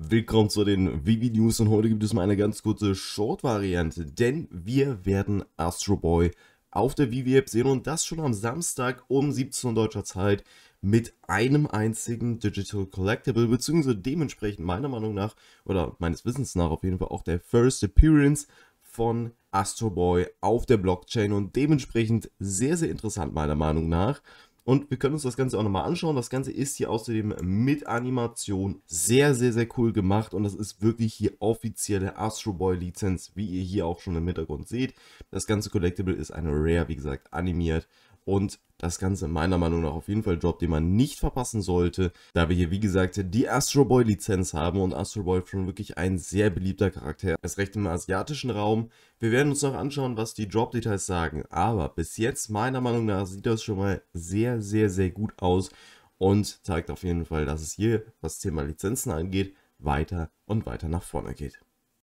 Willkommen zu den Vivi News und heute gibt es mal eine ganz kurze Short-Variante, denn wir werden Astro Boy auf der Vivi App sehen und das schon am Samstag um 17 Uhr deutscher Zeit mit einem einzigen Digital Collectible, beziehungsweise dementsprechend meiner Meinung nach oder meines Wissens nach auf jeden Fall auch der First Appearance von Astro Boy auf der Blockchain und dementsprechend sehr, sehr interessant meiner Meinung nach. Und wir können uns das Ganze auch nochmal anschauen. Das Ganze ist hier außerdem mit Animation sehr, sehr, sehr cool gemacht. Und das ist wirklich hier offizielle Astro Boy Lizenz, wie ihr hier auch schon im Hintergrund seht. Das ganze Collectible ist eine Rare, wie gesagt, animiert und das Ganze meiner Meinung nach auf jeden Fall ein Drop, den man nicht verpassen sollte, da wir hier wie gesagt die Astro Boy Lizenz haben und Astro Boy schon wirklich ein sehr beliebter Charakter, erst recht im asiatischen Raum. Wir werden uns noch anschauen, was die Drop Details sagen, aber bis jetzt meiner Meinung nach sieht das schon mal sehr, sehr, sehr gut aus und zeigt auf jeden Fall, dass es hier, was das Thema Lizenzen angeht, weiter und weiter nach vorne geht.